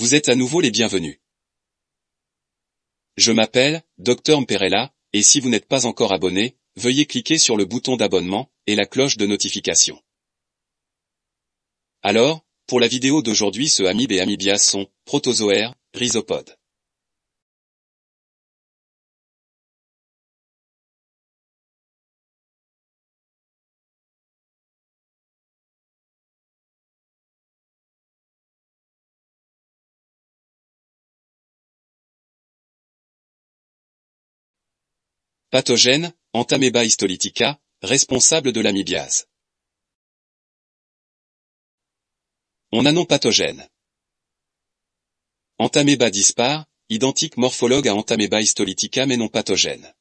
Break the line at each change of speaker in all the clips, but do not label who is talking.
Vous êtes à nouveau les bienvenus. Je m'appelle Dr Mperella, et si vous n'êtes pas encore abonné, veuillez cliquer sur le bouton d'abonnement et la cloche de notification. Alors, pour la vidéo d'aujourd'hui, ce amibe et amibia
sont protozoaires, rhizopodes. Pathogène, Entameba histolytica, responsable de l'amibiase.
On a non pathogène. Entameba dispar, identique morphologue à Entameba histolytica mais non pathogène.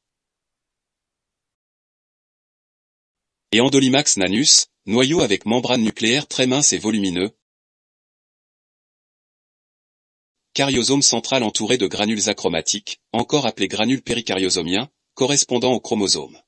Et Endolimax nanus, noyau avec membrane nucléaire très mince et volumineux.
Cariosome central entouré de granules achromatiques, encore appelés granules péricariosomiens,
correspondant au chromosome.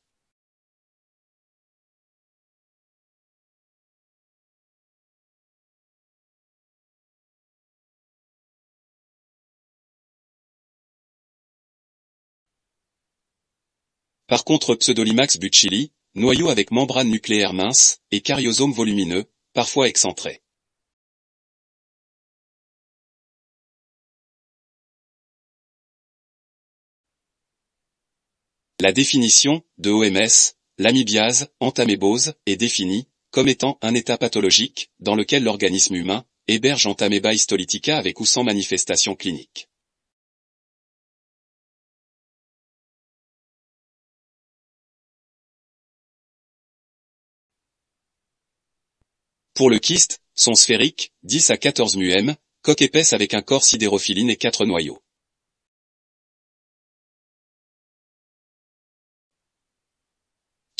Par contre Pseudolimax butchili, noyau avec membrane nucléaire mince, et cariosome volumineux, parfois excentré. La définition, de OMS, l'amibiase entamébose est définie
comme étant un état pathologique dans lequel l'organisme humain héberge entaméba histolytica avec
ou sans manifestation clinique. Pour le kyste, son sphérique, 10 à 14 muem, coque épaisse
avec un corps sidérophiline et quatre noyaux.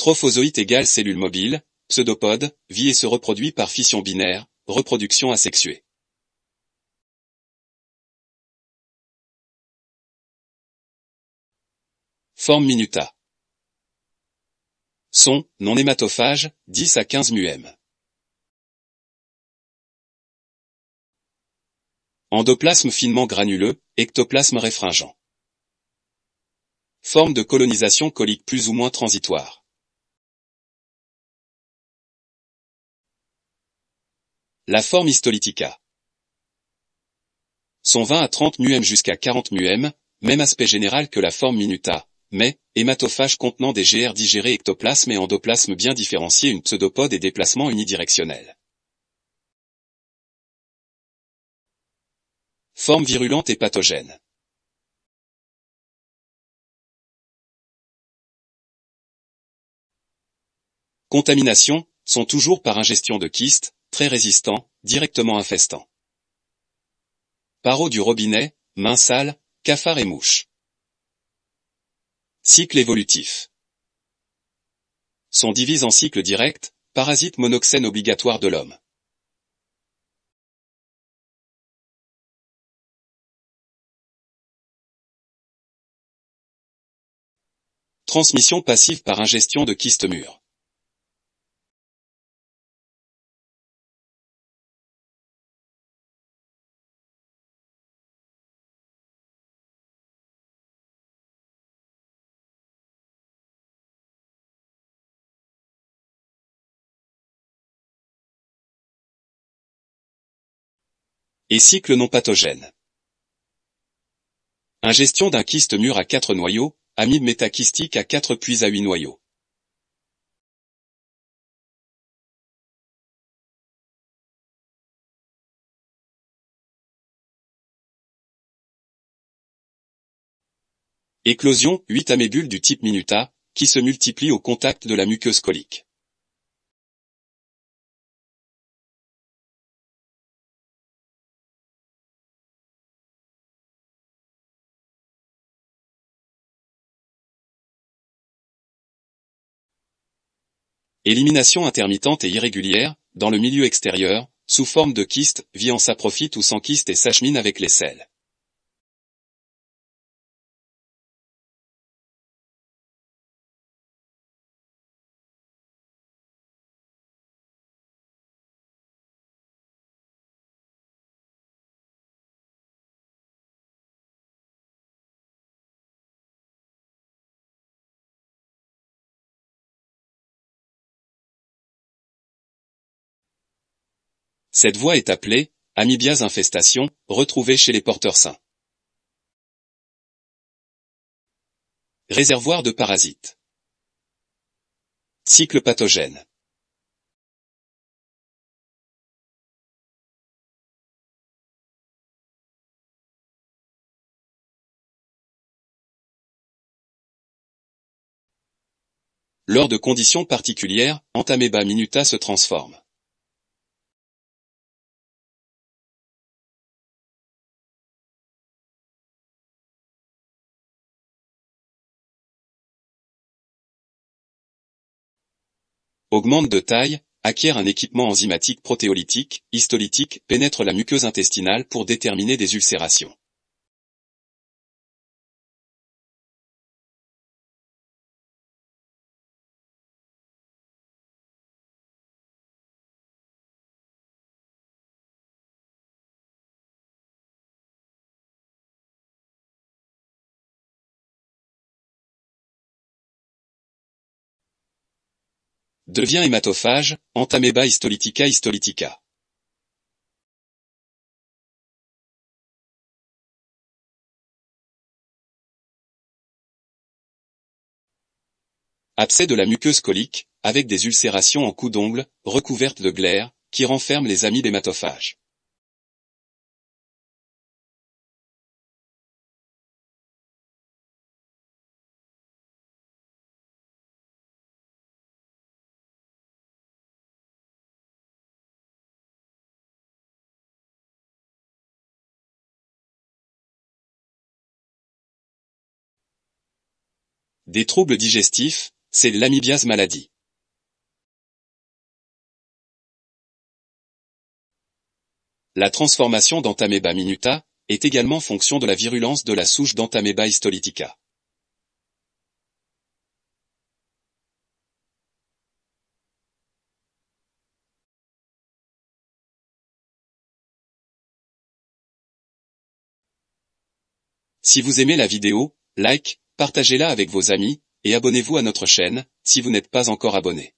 Trophozoïte égale cellule mobile, pseudopode,
vit et se reproduit par fission binaire, reproduction asexuée. Forme minuta. Son, non hématophage, 10 à 15
muem. Endoplasme finement granuleux, ectoplasme réfringent. Forme de colonisation colique plus ou moins transitoire. La forme histolytica. son 20 à 30 muem jusqu'à 40 μm, même aspect général que la forme minuta, mais, hématophage contenant des GR digérés ectoplasme et endoplasme bien différenciés une pseudopode et
déplacement unidirectionnel. Forme virulente et pathogène. Contamination, sont
toujours par ingestion de kystes, très résistant, directement infestant. Paro du robinet, main sales, cafard et mouche. Cycle évolutif. Sont divise en cycle direct, parasite
monoxène obligatoire de l'homme. Transmission passive par ingestion de kystes et cycle non
pathogène. Ingestion d'un kyste mûr à 4 noyaux, amide
métacystique à 4 puis à 8 noyaux. Éclosion, 8 amébules du type minuta, qui se multiplient au contact de la muqueuse colique. Élimination intermittente et
irrégulière, dans le milieu extérieur, sous forme de kyste, vit en ou sans kyste et s'achemine
avec les sels. Cette voie est appelée Amibias infestation,
retrouvée chez les porteurs sains.
Réservoir de parasites. Cycle pathogène. Lors de conditions particulières, Entamoeba minuta se transforme. augmente de taille,
acquiert un équipement enzymatique protéolytique, histolytique, pénètre la muqueuse intestinale pour déterminer
des ulcérations. devient hématophage, entameba histolytica histolytica. Abcès de la muqueuse colique, avec des ulcérations en coups d'ongle, recouvertes de glaire, qui renferment les hématophages. Des troubles digestifs, c'est l'amibiase maladie.
La transformation d'Entameba minuta est également fonction de la virulence de la souche d'Entameba histolytica.
Si vous aimez la vidéo, like, partagez-la avec vos amis, et abonnez-vous à notre chaîne, si vous n'êtes pas encore abonné.